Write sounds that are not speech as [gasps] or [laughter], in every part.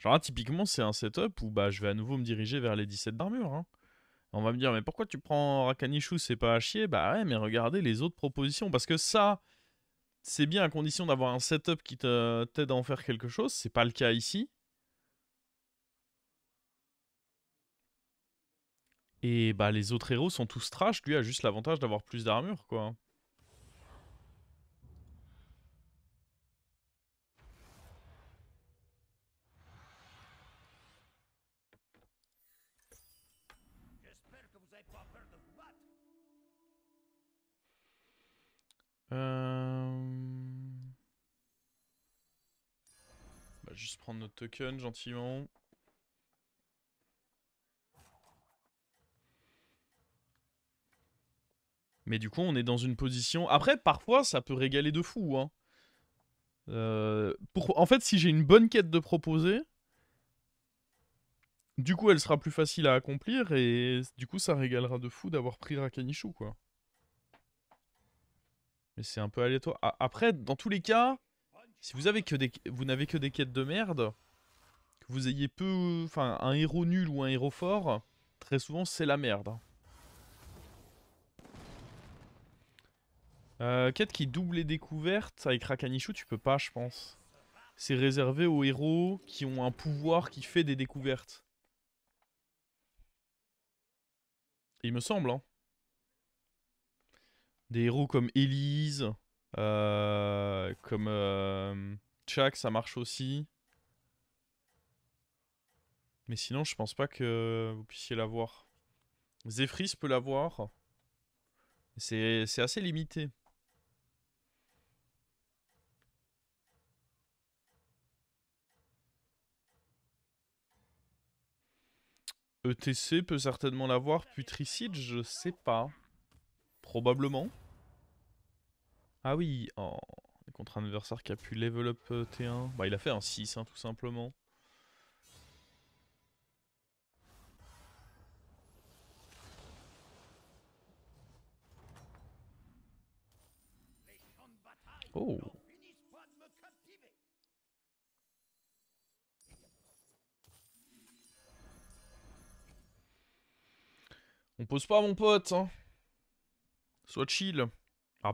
Genre typiquement, c'est un setup où bah, je vais à nouveau me diriger vers les 17 d'armure. Hein. On va me dire, mais pourquoi tu prends Rakanishu, c'est pas à chier Bah ouais, mais regardez les autres propositions. Parce que ça, c'est bien à condition d'avoir un setup qui t'aide à en faire quelque chose. C'est pas le cas ici. Et bah les autres héros sont tous trash, lui a juste l'avantage d'avoir plus d'armure quoi. juste prendre notre token gentiment. Mais du coup, on est dans une position... Après, parfois, ça peut régaler de fou. Hein. Euh, en fait, si j'ai une bonne quête de proposer, du coup, elle sera plus facile à accomplir et du coup, ça régalera de fou d'avoir pris Rakanichou, quoi. Mais c'est un peu aléatoire. Après, dans tous les cas, si vous avez que des, vous n'avez que des quêtes de merde, que vous ayez peu, enfin un héros nul ou un héros fort, très souvent c'est la merde. Euh, quête qui double les découvertes avec Rakanichou, tu peux pas, je pense. C'est réservé aux héros qui ont un pouvoir qui fait des découvertes. Il me semble, hein. Des héros comme Elise, euh, comme euh, Chuck, ça marche aussi. Mais sinon, je pense pas que vous puissiez l'avoir. Zephrys peut l'avoir. C'est assez limité. ETC peut certainement l'avoir. Putricide, je sais pas. Probablement. Ah oui, en contre un adversaire qui a pu level up euh, T1. Bah, il a fait un 6, hein, tout simplement. Oh On pose pas mon pote, hein. Sois chill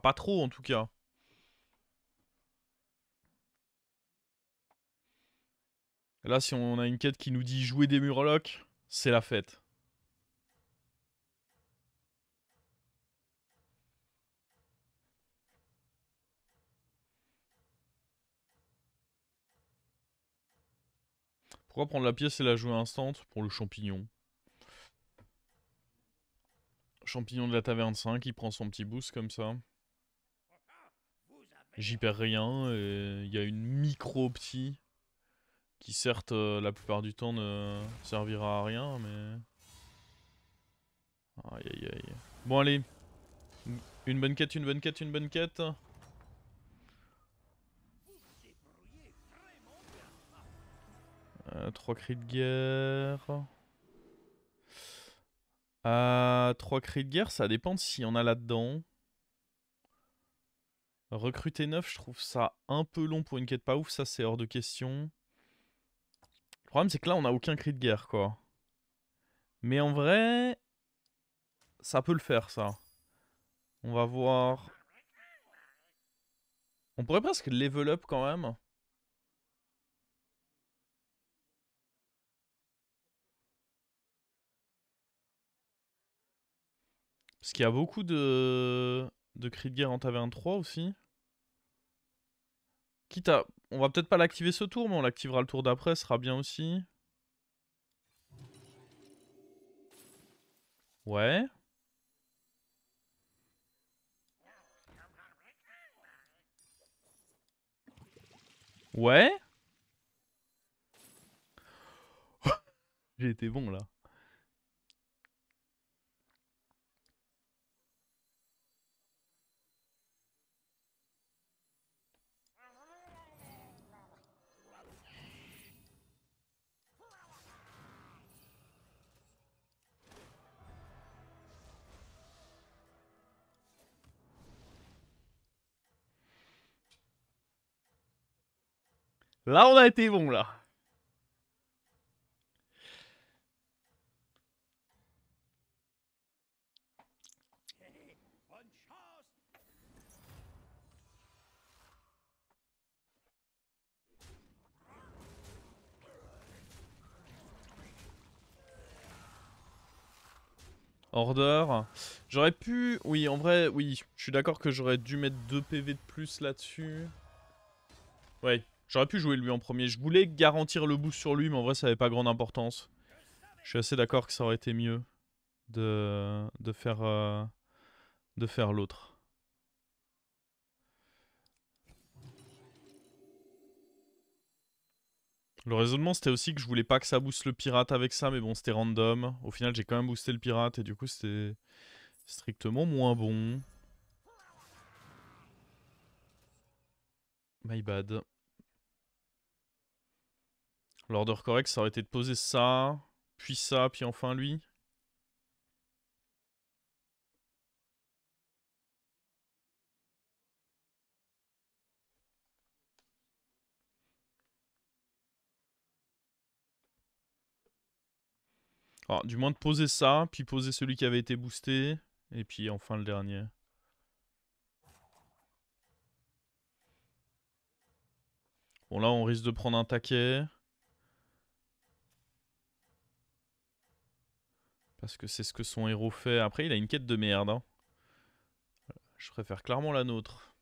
pas trop en tout cas. Là, si on a une quête qui nous dit jouer des murlocs, c'est la fête. Pourquoi prendre la pièce et la jouer instant Pour le champignon. Champignon de la taverne 5, il prend son petit boost comme ça. J'y perds rien. Il y a une micro-optie qui certes euh, la plupart du temps ne servira à rien, mais... Aïe aïe aïe. Bon allez. Une bonne quête, une bonne quête, une bonne quête. Euh, trois cris de guerre. Euh, trois cris de guerre, ça dépend de si on a là-dedans. Recruter neuf, je trouve ça un peu long pour une quête pas ouf, ça c'est hors de question. Le problème c'est que là on a aucun cri de guerre quoi. Mais en vrai, ça peut le faire ça. On va voir. On pourrait presque level up quand même. Parce qu'il y a beaucoup de... de cris de guerre en taverne 3 aussi. Quitte à... On va peut-être pas l'activer ce tour, mais on l'activera le tour d'après, sera bien aussi. Ouais. Ouais [gasps] J'ai été bon là. Là, on a été bon, là. Order. J'aurais pu... Oui, en vrai, oui. Je suis d'accord que j'aurais dû mettre deux PV de plus là-dessus. Ouais, J'aurais pu jouer lui en premier. Je voulais garantir le boost sur lui, mais en vrai, ça n'avait pas grande importance. Je suis assez d'accord que ça aurait été mieux de, faire, euh, de faire l'autre. Le raisonnement, c'était aussi que je voulais pas que ça booste le pirate avec ça, mais bon, c'était random. Au final, j'ai quand même boosté le pirate, et du coup, c'était strictement moins bon. My bad. L'ordre correct, ça aurait été de poser ça, puis ça, puis enfin lui. Alors, ah, du moins de poser ça, puis poser celui qui avait été boosté, et puis enfin le dernier. Bon là on risque de prendre un taquet. Parce que c'est ce que son héros fait. Après, il a une quête de merde. Hein. Je préfère clairement la nôtre.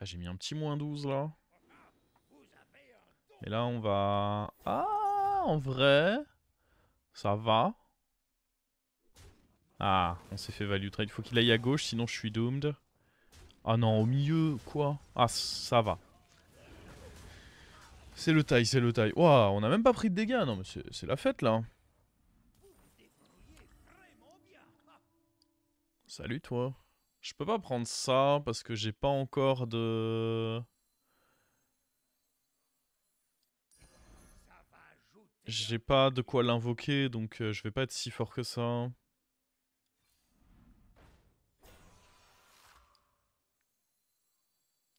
Ah, j'ai mis un petit moins 12 là. Et là, on va... Ah, en vrai... Ça va. Ah, on s'est fait value trade. Faut qu'il aille à gauche, sinon je suis doomed. Ah non, au milieu, quoi Ah, ça va. C'est le taille, c'est le taille. Waouh, on n'a même pas pris de dégâts. Non, mais c'est la fête, là. Salut, toi. Je peux pas prendre ça parce que j'ai pas encore de... J'ai pas de quoi l'invoquer, donc euh, je vais pas être si fort que ça.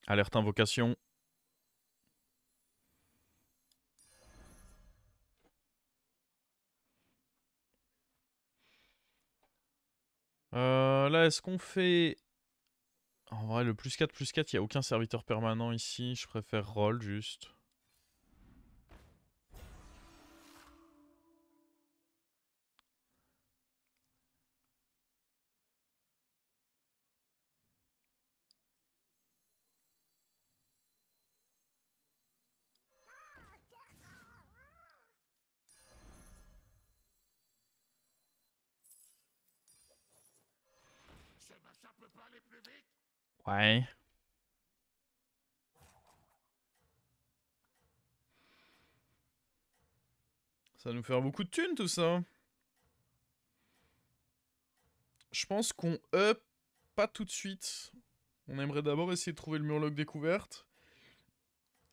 Alerte invocation. Euh, là, est-ce qu'on fait... En vrai, le plus 4, plus 4, il n'y a aucun serviteur permanent ici. Je préfère roll, juste. Ouais. Ça va nous faire beaucoup de thunes tout ça. Je pense qu'on up pas tout de suite. On aimerait d'abord essayer de trouver le murloc découverte.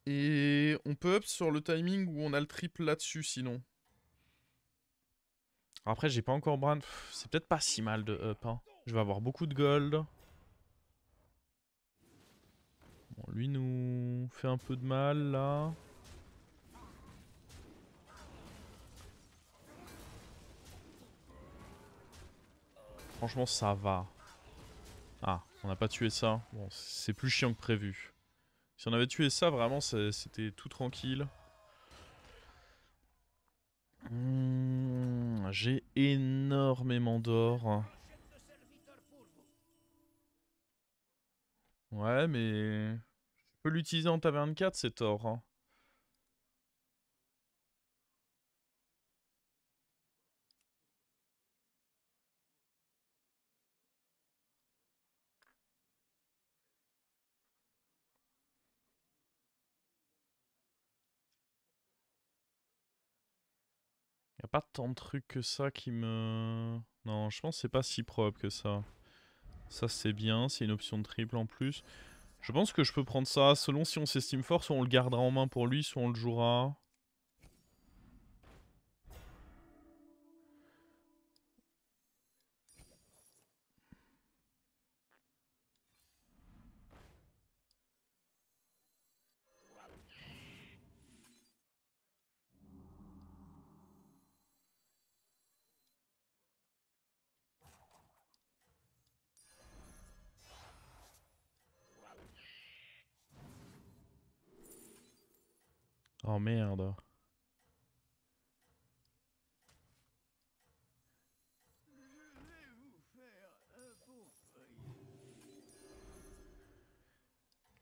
Et on peut up sur le timing où on a le triple là-dessus sinon. Après j'ai pas encore brand. C'est peut-être pas si mal de up hein. Je vais avoir beaucoup de gold. lui nous fait un peu de mal là. Franchement, ça va. Ah, on n'a pas tué ça. Bon, c'est plus chiant que prévu. Si on avait tué ça, vraiment, c'était tout tranquille. Hmm, j'ai énormément d'or. Ouais, mais... Je peux l'utiliser en taverne 4, c'est tort. Y a pas tant de trucs que ça qui me... Non, je pense que c'est pas si propre que ça. Ça c'est bien, c'est une option de triple en plus. Je pense que je peux prendre ça, selon si on s'estime fort, soit on le gardera en main pour lui, soit on le jouera.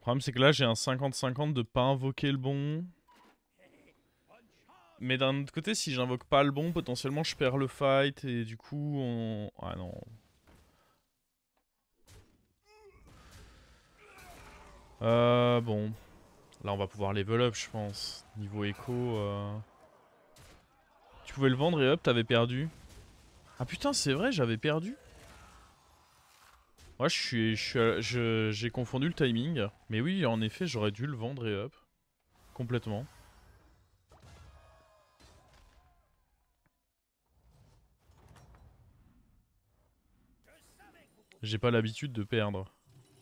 Le problème, c'est que là, j'ai un 50-50 de pas invoquer le bon. Mais d'un autre côté, si j'invoque pas le bon, potentiellement, je perds le fight et du coup, on... Ah non. Euh, bon. Là, on va pouvoir level up, je pense. Niveau écho... Euh. Tu pouvais le vendre et hop, t'avais perdu. Ah putain, c'est vrai, j'avais perdu. Moi, je suis, j'ai confondu le timing. Mais oui, en effet, j'aurais dû le vendre et hop. Complètement. J'ai pas l'habitude de perdre.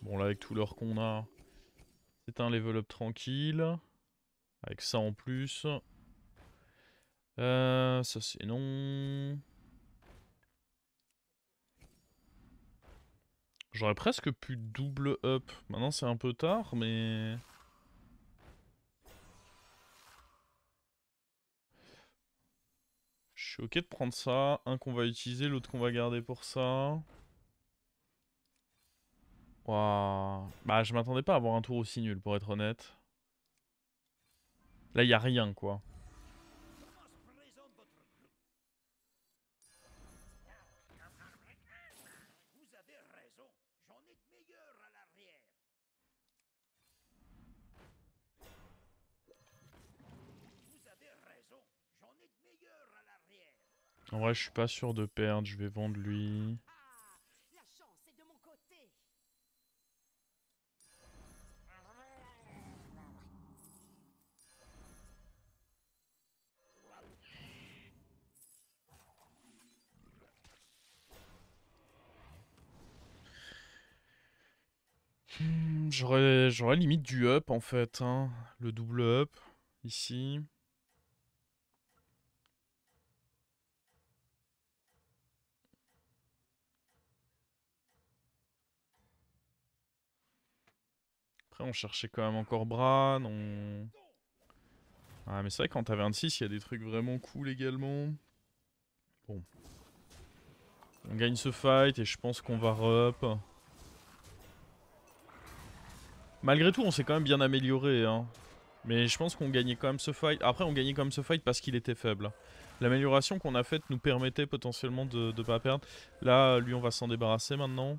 Bon, là, avec tout l'heure qu'on a, c'est un level up tranquille. Avec ça en plus. Euh, ça, c'est non. J'aurais presque pu double up. Maintenant c'est un peu tard, mais... Je suis ok de prendre ça. Un qu'on va utiliser, l'autre qu'on va garder pour ça. Waouh. Bah je m'attendais pas à avoir un tour aussi nul, pour être honnête. Là, il a rien, quoi. En vrai, je suis pas sûr de perdre. Je vais vendre lui. Hmm, j'aurais limite du up en fait, hein. le double up ici. on cherchait quand même encore Bran. On... Ah, mais c'est vrai qu'en t'as 26 il y a des trucs vraiment cool également. Bon. On gagne ce fight et je pense qu'on va re-up. Malgré tout, on s'est quand même bien amélioré. Hein. Mais je pense qu'on gagnait quand même ce fight. Après, on gagnait quand même ce fight parce qu'il était faible. L'amélioration qu'on a faite nous permettait potentiellement de ne pas perdre. Là, lui, on va s'en débarrasser maintenant.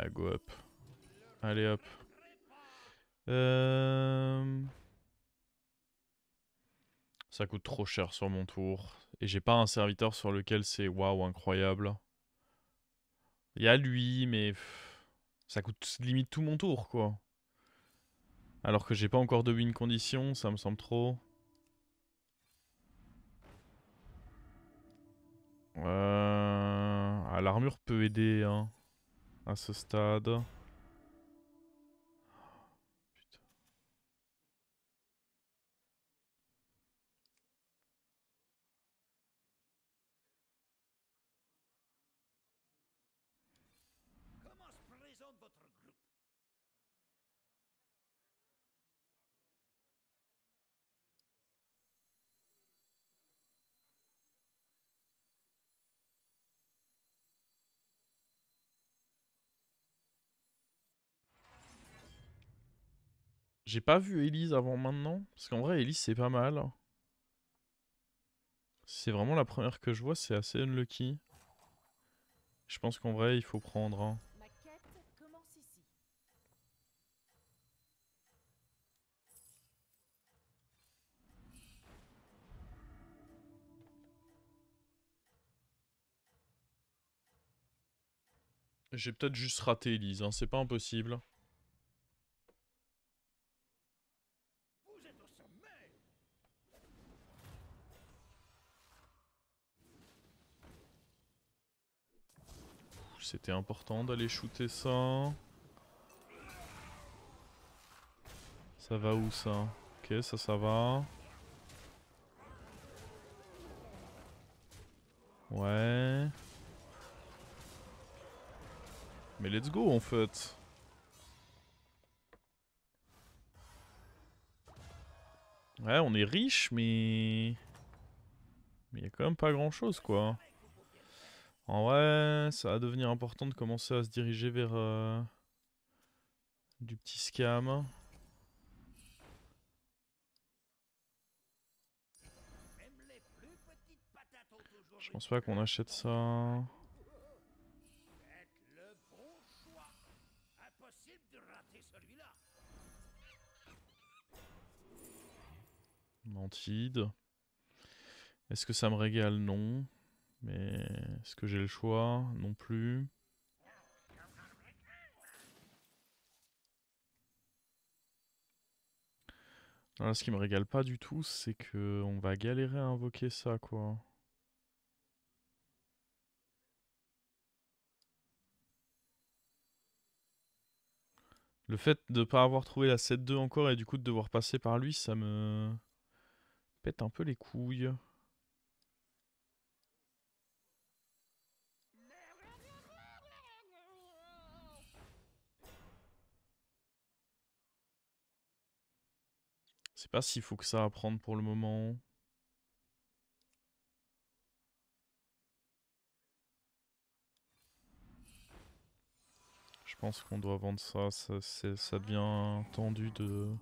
Ah, go up. Allez hop. Euh, ça coûte trop cher sur mon tour. Et j'ai pas un serviteur sur lequel c'est waouh incroyable. Il y a lui, mais ça coûte limite tout mon tour quoi. Alors que j'ai pas encore de win condition, ça me semble trop. Euh... Ah, L'armure peut aider, hein. assustado. J'ai pas vu Elise avant maintenant. Parce qu'en vrai, Elise, c'est pas mal. C'est vraiment la première que je vois, c'est assez unlucky. Je pense qu'en vrai, il faut prendre. Hein. J'ai peut-être juste raté Elise, hein, c'est pas impossible. c'était important d'aller shooter ça. Ça va où ça Ok, ça, ça va. Ouais. Mais let's go en fait. Ouais, on est riche, mais... Mais il a quand même pas grand chose, quoi. En vrai, ça va devenir important de commencer à se diriger vers euh, du petit scam. Je pense pas qu'on achète ça. Mentide. Est-ce que ça me régale Non. Mais est-ce que j'ai le choix Non plus. ce qui me régale pas du tout, c'est que on va galérer à invoquer ça, quoi. Le fait de ne pas avoir trouvé la 7-2 encore et du coup de devoir passer par lui, ça me pète un peu les couilles. Je sais pas s'il faut que ça à pour le moment. Je pense qu'on doit vendre ça, ça, ça devient tendu de...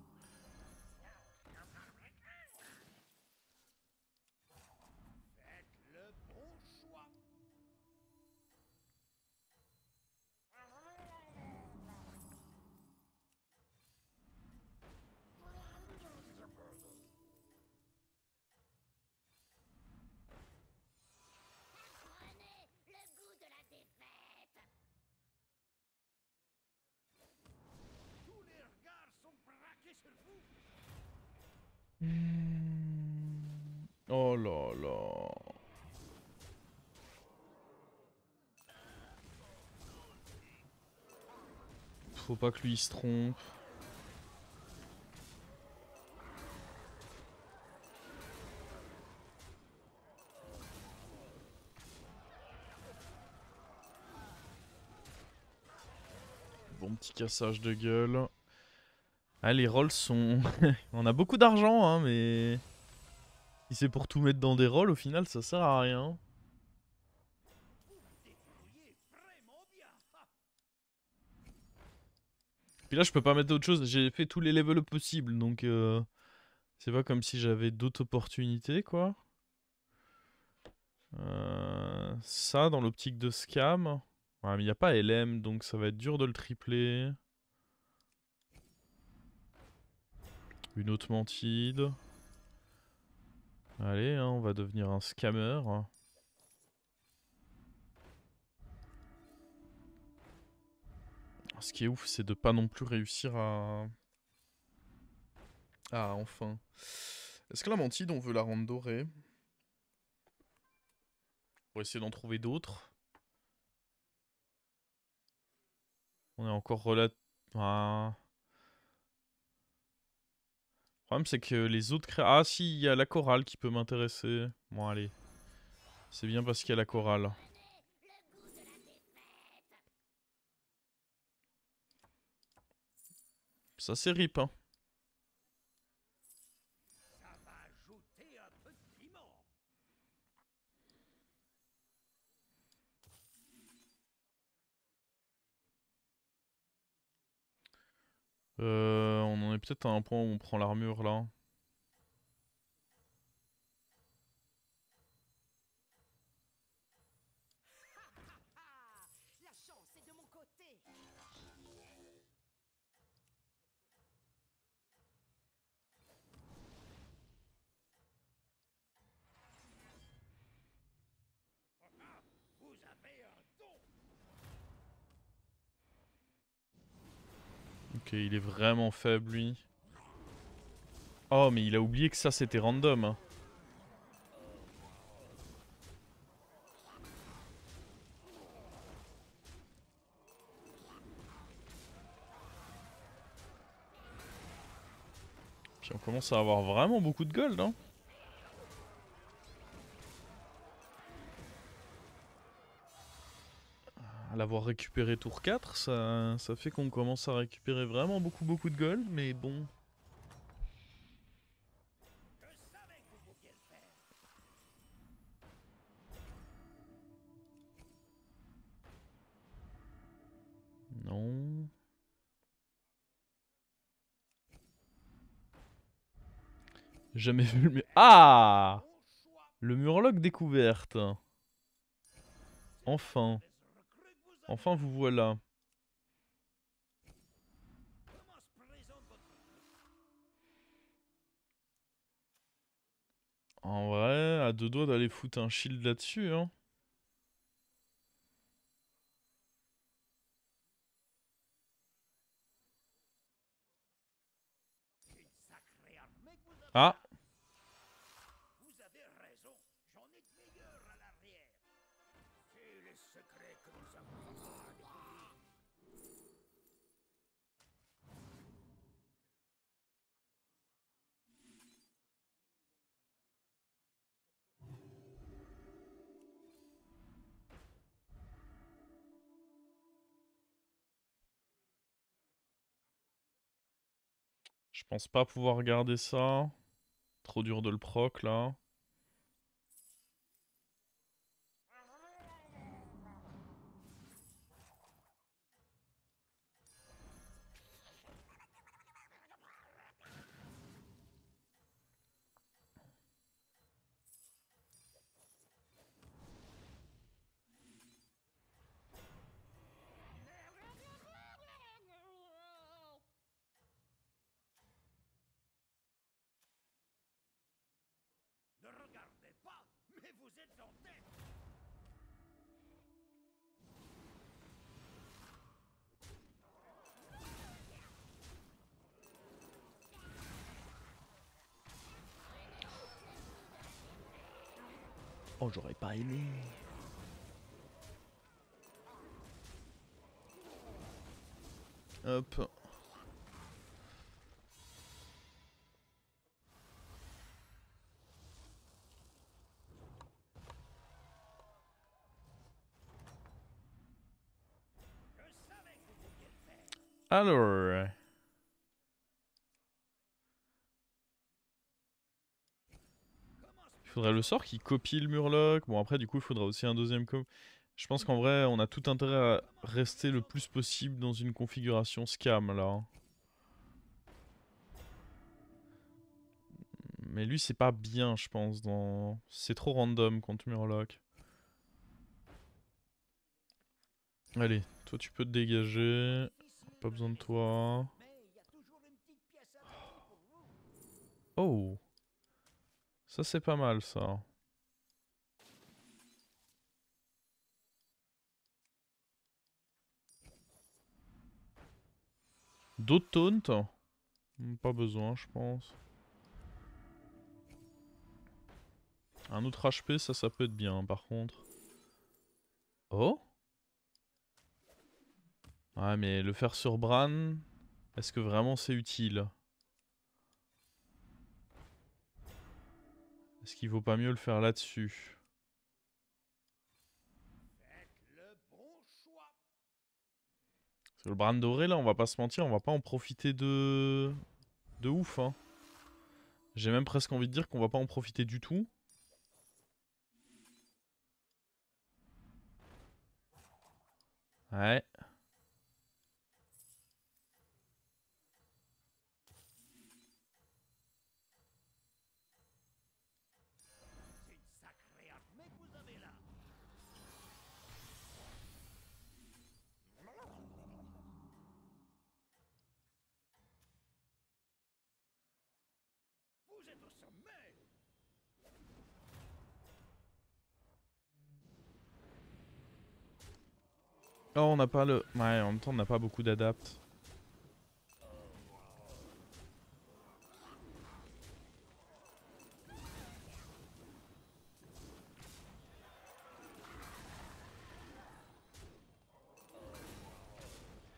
pas que lui il se trompe. Bon petit cassage de gueule. Ah, les rolls sont... [laughs] On a beaucoup d'argent, hein, mais... Si c'est pour tout mettre dans des rolls, au final, ça sert à rien. Puis là, je peux pas mettre d'autre chose. J'ai fait tous les levels possibles, donc euh, c'est pas comme si j'avais d'autres opportunités, quoi. Euh, ça, dans l'optique de scam. il n'y a pas LM, donc ça va être dur de le tripler. Une autre mentide. Allez, hein, on va devenir un scammer. Ce qui est ouf, c'est de pas non plus réussir à... Ah, enfin. Est-ce que la mantide, on veut la rendre dorée On va essayer d'en trouver d'autres. On est encore relativement... Ah. Le problème, c'est que les autres créatures... Ah si, il y a la chorale qui peut m'intéresser. Bon, allez. C'est bien parce qu'il y a la chorale. Ça, c'est assez Euh, on en est peut-être à un point où on prend l'armure là. Ok, il est vraiment faible, lui. Oh, mais il a oublié que ça, c'était random. Hein. Puis on commence à avoir vraiment beaucoup de gold, hein. l'avoir récupéré tour 4, ça, fait qu'on commence à récupérer vraiment beaucoup beaucoup de gold, mais bon... Non... Jamais vu le mur... Ah Le murloc découverte Enfin Enfin vous voilà. En vrai, à deux doigts d'aller foutre un shield là-dessus, hein. Ah Je pense pas pouvoir garder ça. Trop dur de le proc là. Oh, j'aurais pas aimé. Hop. Alors... faudrait le sort qui copie le Murloc. Bon, après, du coup, il faudra aussi un deuxième coup. Je pense qu'en vrai, on a tout intérêt à rester le plus possible dans une configuration scam, là. Hein. Mais lui, c'est pas bien, je pense. Dans... C'est trop random contre Murloc. Allez, toi, tu peux te dégager. Pas besoin de toi. Oh ça, c'est pas mal, ça. D'autres taunts hmm, Pas besoin, je pense. Un autre HP, ça, ça peut être bien, hein, par contre. Oh Ouais, mais le faire sur Bran, est-ce que vraiment c'est utile Est-ce qu'il vaut pas mieux le faire là-dessus le brin doré, là, on va pas se mentir, on va pas en profiter de... De ouf, hein. J'ai même presque envie de dire qu'on va pas en profiter du tout. Ouais. Oh, on n'a pas le... Ouais, en même temps, on n'a pas beaucoup d'adapt.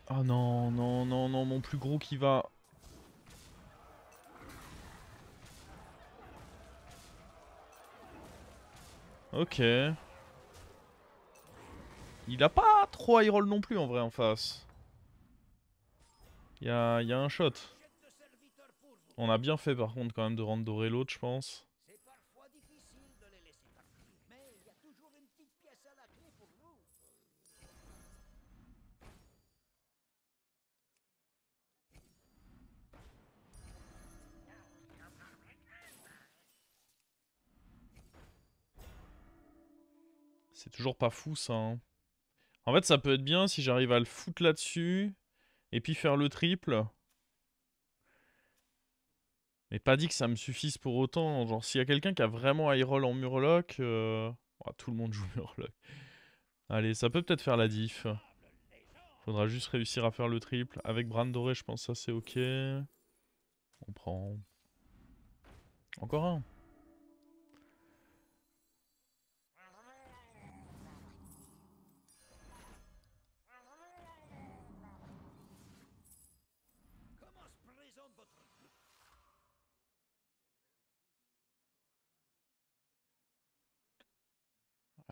Ah non, non, non, non, mon plus gros qui va... Ok. Il a pas trop high roll non plus en vrai en face. Il y a, y a, un shot. On a bien fait par contre quand même de rendre doré l'autre je pense. C'est toujours pas fou ça. Hein. En fait, ça peut être bien si j'arrive à le foutre là-dessus. Et puis faire le triple. Mais pas dit que ça me suffise pour autant. Genre, s'il y a quelqu'un qui a vraiment high en murloc, euh, tout le monde joue [laughs] murloc. Allez, ça peut peut-être faire la diff. Faudra juste réussir à faire le triple. Avec Brandoré, je pense que ça c'est ok. On prend. Encore un.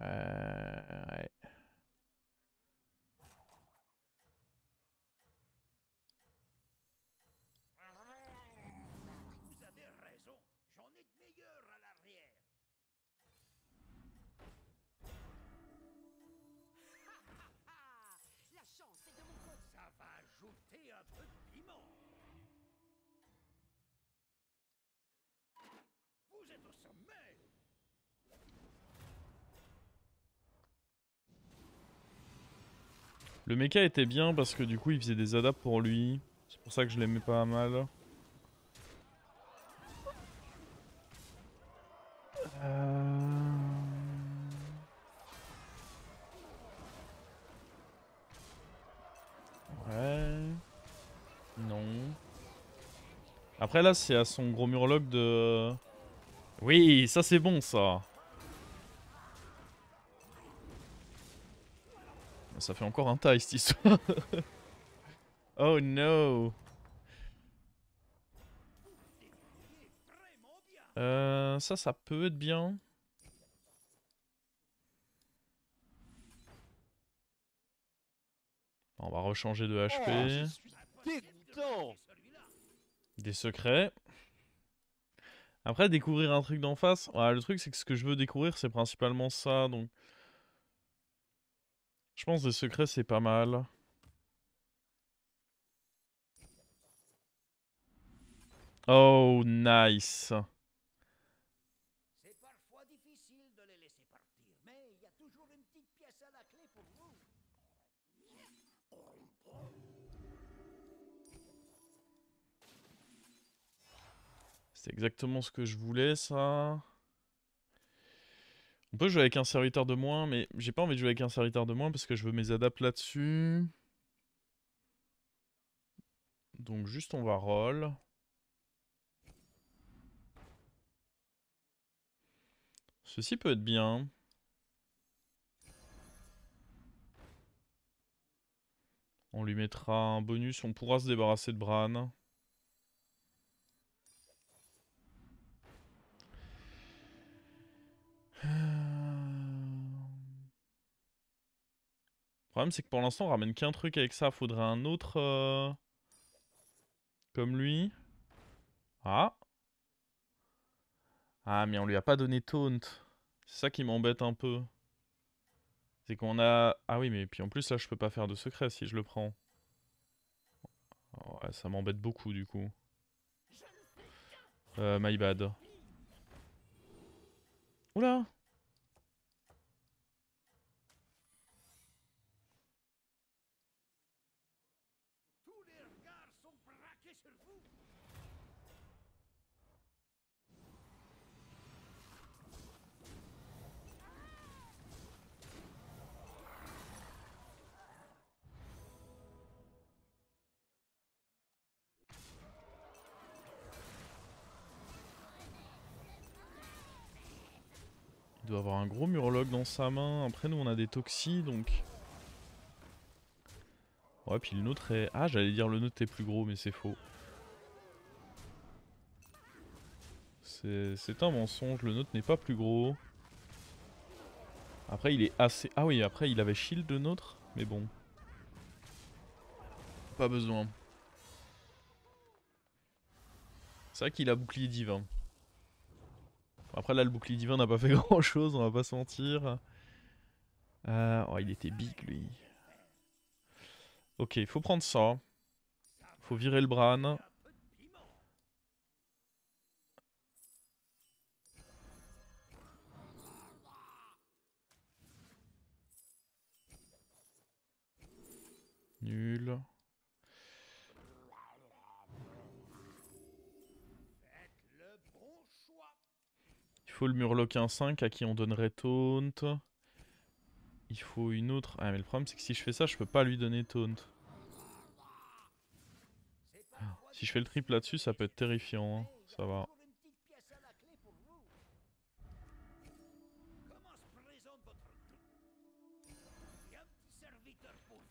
Uh, I Le méca était bien parce que du coup il faisait des adapts pour lui. C'est pour ça que je l'aimais pas mal. Euh. Ouais. Non. Après là c'est à son gros murloc de... Oui, ça c'est bon ça Ça fait encore un tas, cette histoire. oh no. Euh, ça, ça peut être bien. On va rechanger de HP. Oh, Des secrets. Après, découvrir un truc d'en face. Ouais, le truc, c'est que ce que je veux découvrir, c'est principalement ça. Donc, je pense des secrets, c'est pas mal. Oh, nice. C'est parfois difficile de les laisser partir, mais il y a toujours une petite pièce à la clé pour vous. C'est exactement ce que je voulais, ça. On peut jouer avec un serviteur de moins, mais j'ai pas envie de jouer avec un serviteur de moins parce que je veux mes adapts là-dessus. Donc juste on va roll. Ceci peut être bien. On lui mettra un bonus, on pourra se débarrasser de Bran. problème, c'est que pour l'instant, on ramène qu'un truc avec ça. Faudrait un autre... Euh, comme lui. Ah. Ah, mais on lui a pas donné taunt. C'est ça qui m'embête un peu. C'est qu'on a... Ah oui, mais puis en plus, là, je peux pas faire de secret si je le prends. ça m'embête beaucoup, du coup. Euh, my bad. Oula Il doit avoir un gros murloc dans sa main. Après, nous, on a des toxis, donc... Ouais, puis le nôtre est... Ah, j'allais dire le nôtre est plus gros, mais c'est faux. C'est un mensonge, le nôtre n'est pas plus gros. Après, il est assez... Ah oui, après, il avait shield de nôtre, mais bon. Pas besoin. C'est vrai qu'il a bouclier divin. Après là le bouclier divin n'a pas fait [laughs] grand chose, on va pas se mentir. Euh, oh il était big lui. Ok, il faut prendre ça. Faut virer le Bran. Nul. faut le Murloc 5 à qui on donnerait Taunt. Il faut une autre. Ah, mais le problème, c'est que si je fais ça, je peux pas lui donner Taunt. Si je fais le triple là-dessus, ça peut être terrifiant. Hein. Ça va.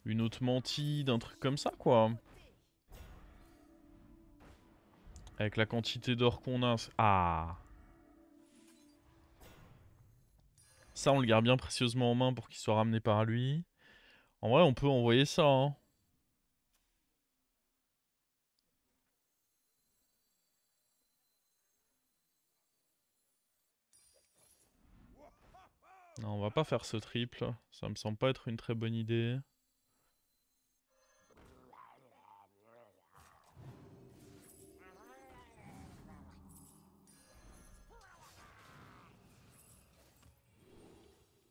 Une autre menti, d'un truc comme ça, quoi. Avec la quantité d'or qu'on a... Ah Ça, on le garde bien précieusement en main pour qu'il soit ramené par lui. En vrai, on peut envoyer ça. Hein. Non, on va pas faire ce triple. Ça me semble pas être une très bonne idée.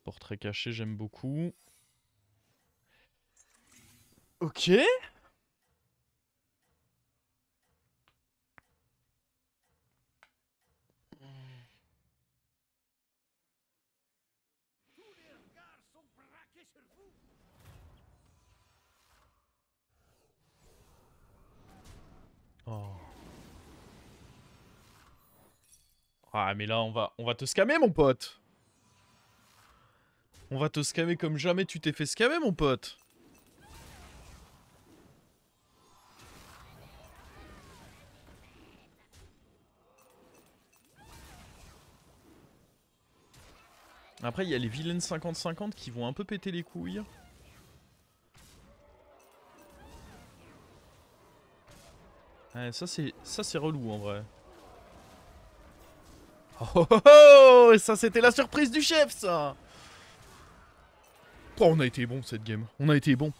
Portrait caché, j'aime beaucoup. Ok. Oh. Ah mais là on va on va te scammer mon pote. On va te scammer comme jamais tu t'es fait scammer, mon pote. Après, il y a les vilaines 50-50 qui vont un peu péter les couilles. ça c'est ça c'est relou en vrai. Oh, oh, oh, oh ça c'était la surprise du chef ça Oh, on a été bon cette game. On a été bon.